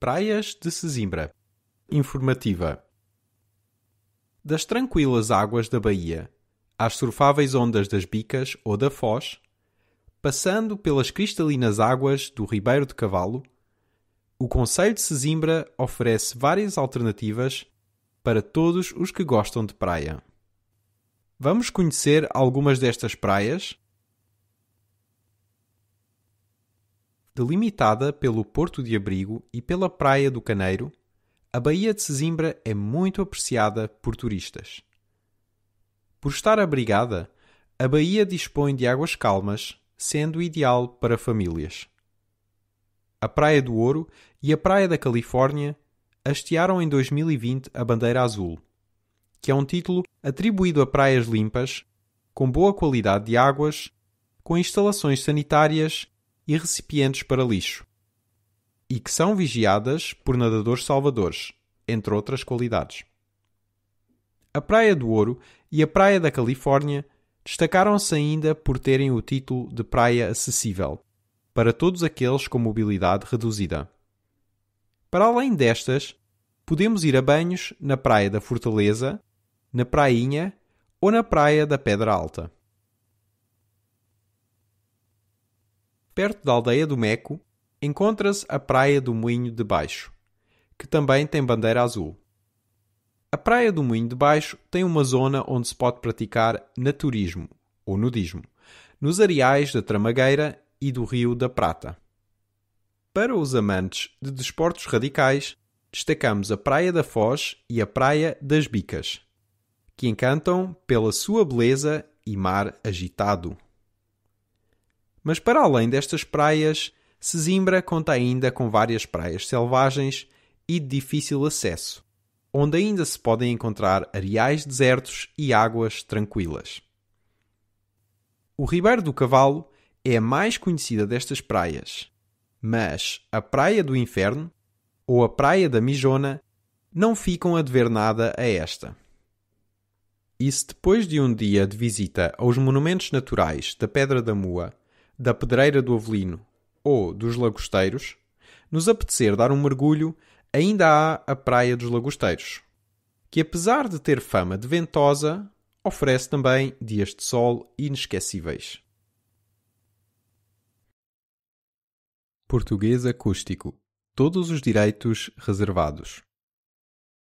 Praias de Sesimbra. Informativa. Das tranquilas águas da Bahia, às surfáveis ondas das Bicas ou da Foz, passando pelas cristalinas águas do Ribeiro de Cavalo, o Conselho de Sesimbra oferece várias alternativas para todos os que gostam de praia. Vamos conhecer algumas destas praias Delimitada pelo Porto de Abrigo e pela Praia do Caneiro, a Baía de Sesimbra é muito apreciada por turistas. Por estar abrigada, a baía dispõe de águas calmas, sendo ideal para famílias. A Praia do Ouro e a Praia da Califórnia hastearam em 2020 a bandeira azul, que é um título atribuído a praias limpas, com boa qualidade de águas, com instalações sanitárias e recipientes para lixo, e que são vigiadas por nadadores salvadores, entre outras qualidades. A Praia do Ouro e a Praia da Califórnia destacaram-se ainda por terem o título de praia acessível para todos aqueles com mobilidade reduzida. Para além destas, podemos ir a banhos na Praia da Fortaleza, na Prainha ou na Praia da Pedra Alta. perto da aldeia do Meco, encontra-se a Praia do Moinho de Baixo, que também tem bandeira azul. A Praia do Moinho de Baixo tem uma zona onde se pode praticar naturismo ou nudismo, nos areais da Tramagueira e do Rio da Prata. Para os amantes de desportos radicais, destacamos a Praia da Foz e a Praia das Bicas, que encantam pela sua beleza e mar agitado. Mas para além destas praias, Sesimbra conta ainda com várias praias selvagens e de difícil acesso, onde ainda se podem encontrar areais desertos e águas tranquilas. O Ribeiro do Cavalo é a mais conhecida destas praias, mas a Praia do Inferno ou a Praia da Mijona não ficam a dever nada a esta. E se depois de um dia de visita aos monumentos naturais da Pedra da Mua da Pedreira do Avelino ou dos Lagosteiros, nos apetecer dar um mergulho, ainda há a Praia dos Lagosteiros, que apesar de ter fama de ventosa, oferece também dias de sol inesquecíveis. Português acústico. Todos os direitos reservados.